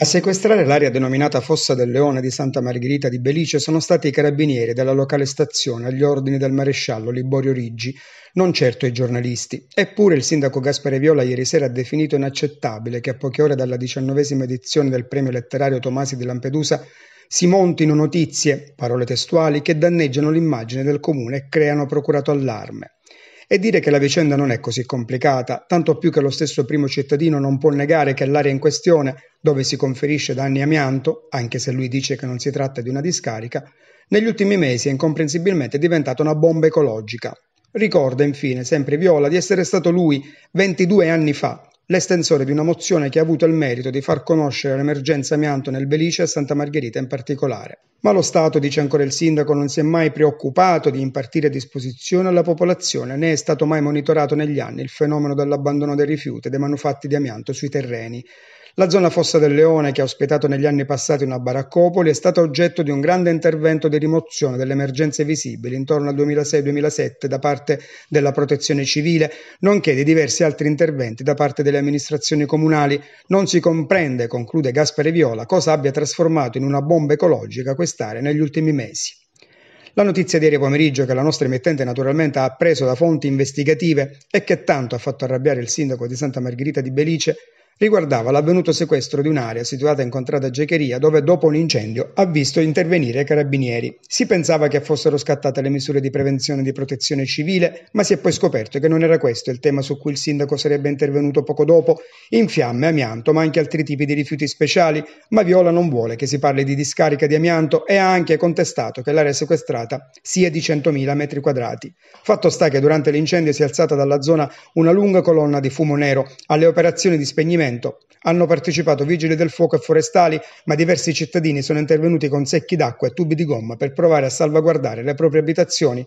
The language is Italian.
A sequestrare l'area denominata Fossa del Leone di Santa Margherita di Belice sono stati i carabinieri della locale stazione agli ordini del maresciallo Liborio Riggi, non certo i giornalisti. Eppure il sindaco Gaspare Viola ieri sera ha definito inaccettabile che a poche ore dalla diciannovesima edizione del premio letterario Tomasi di Lampedusa si montino notizie, parole testuali, che danneggiano l'immagine del comune e creano procurato allarme e dire che la vicenda non è così complicata, tanto più che lo stesso primo cittadino non può negare che l'area in questione, dove si conferisce danni amianto, anche se lui dice che non si tratta di una discarica, negli ultimi mesi è incomprensibilmente diventata una bomba ecologica. Ricorda infine sempre Viola di essere stato lui, 22 anni fa, l'estensore di una mozione che ha avuto il merito di far conoscere l'emergenza amianto nel Belice e Santa Margherita in particolare. Ma lo Stato, dice ancora il sindaco, non si è mai preoccupato di impartire disposizione alla popolazione né è stato mai monitorato negli anni il fenomeno dell'abbandono dei rifiuti e dei manufatti di amianto sui terreni. La zona Fossa del Leone, che ha ospitato negli anni passati una baraccopoli, è stata oggetto di un grande intervento di rimozione delle emergenze visibili intorno al 2006-2007 da parte della Protezione Civile, nonché di diversi altri interventi da parte delle amministrazioni comunali. Non si comprende, conclude Gaspare Viola, cosa abbia trasformato in una bomba ecologica quest'area negli ultimi mesi. La notizia di ieri pomeriggio che la nostra emittente naturalmente ha appreso da fonti investigative e che tanto ha fatto arrabbiare il sindaco di Santa Margherita di Belice riguardava l'avvenuto sequestro di un'area situata in contrada Geceria dove dopo un incendio ha visto intervenire i carabinieri. Si pensava che fossero scattate le misure di prevenzione e di protezione civile, ma si è poi scoperto che non era questo il tema su cui il sindaco sarebbe intervenuto poco dopo. In fiamme, amianto, ma anche altri tipi di rifiuti speciali, ma Viola non vuole che si parli di discarica di amianto e ha anche contestato che l'area sequestrata sia di 100.000 metri quadrati. Fatto sta che durante l'incendio si è alzata dalla zona una lunga colonna di fumo nero. Alle operazioni di spegnimento all'evento. Hanno partecipato vigili del fuoco e forestali, ma diversi cittadini sono intervenuti con secchi d'acqua e tubi di gomma per provare a salvaguardare le proprie abitazioni